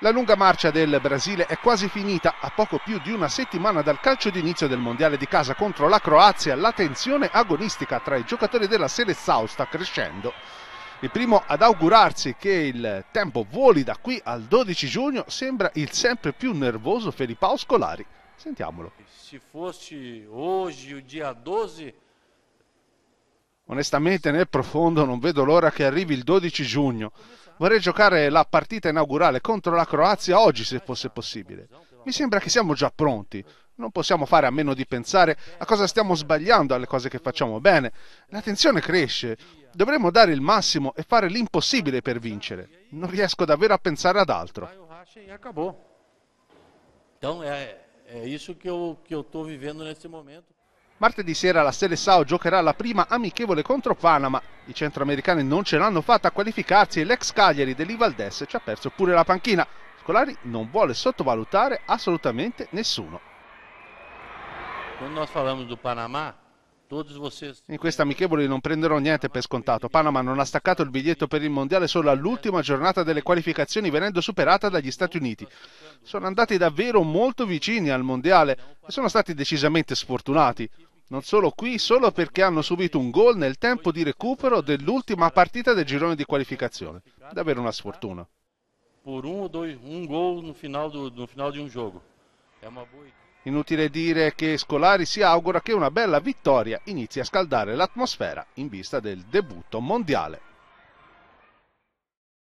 La lunga marcia del Brasile è quasi finita, a poco più di una settimana dal calcio d'inizio del Mondiale di casa contro la Croazia, la tensione agonistica tra i giocatori della Seleção sta crescendo. Il primo ad augurarsi che il tempo voli da qui al 12 giugno sembra il sempre più nervoso Felipao Scolari. Sentiamolo. Se fosse oggi il dia 12 Onestamente nel profondo non vedo l'ora che arrivi il 12 giugno. Vorrei giocare la partita inaugurale contro la Croazia oggi se fosse possibile. Mi sembra che siamo già pronti. Non possiamo fare a meno di pensare a cosa stiamo sbagliando, alle cose che facciamo bene. La tensione cresce. Dovremmo dare il massimo e fare l'impossibile per vincere. Non riesco davvero a pensare ad altro. Então è é isso que eu estou vivendo nesse momento. Martedì sera la Seleção giocherà la prima amichevole contro Panama. I centroamericani non ce l'hanno fatta a qualificarsi e l'ex Cagliari dell'Ivaldes ci ha perso pure la panchina. Scolari non vuole sottovalutare assolutamente nessuno. Quando parliamo del Panama, in questa amichevole non prenderò niente per scontato. Panama non ha staccato il biglietto per il mondiale solo all'ultima giornata delle qualificazioni, venendo superata dagli Stati Uniti. Sono andati davvero molto vicini al mondiale e sono stati decisamente sfortunati non solo qui, solo perché hanno subito un gol nel tempo di recupero dell'ultima partita del girone di qualificazione. Davvero una sfortuna. Inutile dire che Scolari si augura che una bella vittoria inizi a scaldare l'atmosfera in vista del debutto mondiale.